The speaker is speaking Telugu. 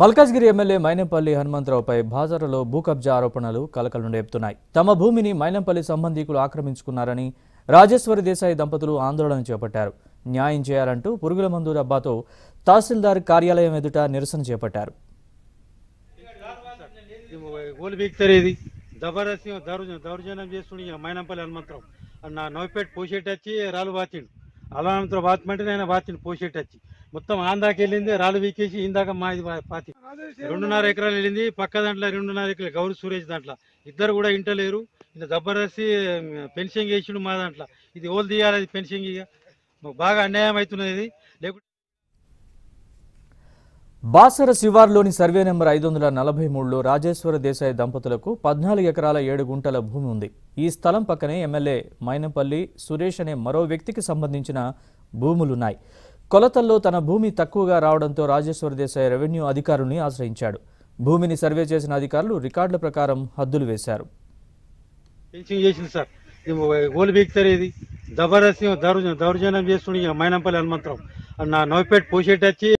మల్కాజ్గిరి ఎమ్మెల్యే మైనంపల్లి హనుమంతరావుపై భాజరలో భూ కబ్జా ఆరోపణలు కలకలు రేపుతున్నాయి తమ భూమిని మైనంపల్లి సంబంధీకులు ఆక్రమించుకున్నారని రాజేశ్వరి దేశాయి దంపతులు ఆందోళన చేపట్టారు న్యాయం చేయాలంటూ పురుగుల మందు డబ్బాతో తహసీల్దార్ కార్యాలయం ఎదుట నిరసన చేపట్టారు దౌర్జన్యం చేస్తుండే హనుమంతరావు పోసేటచ్చి అలా అనంతరం వాచమంటే నేను వాచిండు పోసేటచ్చి మొత్తం ఆంధ్రాకి వెళ్ళింది రాళ్ళు వీకేసి ఇందాక మాది పాతి రెండున్నర ఎకరాలు వెళ్ళింది పక్క దాంట్లో రెండున్నర ఎకరాలు గౌరీ సురేష్ దాంట్లో ఇద్దరు కూడా ఇంటలేరు ఇలా జబర్దస్తి పెన్షన్ చేసిండు మా దాంట్లో ఇది ఓల్ తీయాలి పెన్షన్ ఇక మాకు బాగా అన్యాయం అవుతున్నది లేకుంటే బాసర శివార్లోని సర్వే నెంబర్ ఐదు వందల నలభై మూడులో రాజేశ్వర దేశాయ్ దంపతులకు పద్నాలుగు ఎకరాల ఏడు గుంటల భూమి ఉంది ఈ స్థలం పక్కనే ఎమ్మెల్యే మైనపల్లి సురేష్ అనే మరో వ్యక్తికి సంబంధించిన భూములున్నాయి కొలతల్లో తన భూమి తక్కువగా రావడంతో రాజేశ్వర దేశాయ రెవెన్యూ అధికారుల్ని ఆశ్రయించాడు భూమిని సర్వే చేసిన అధికారులు రికార్డుల ప్రకారం హద్దులు వేశారు దౌర్జన్యం చేస్తుంది మైనంపల్లి హనుమంతరం నా నవ్వుపేట పోసేటచ్చి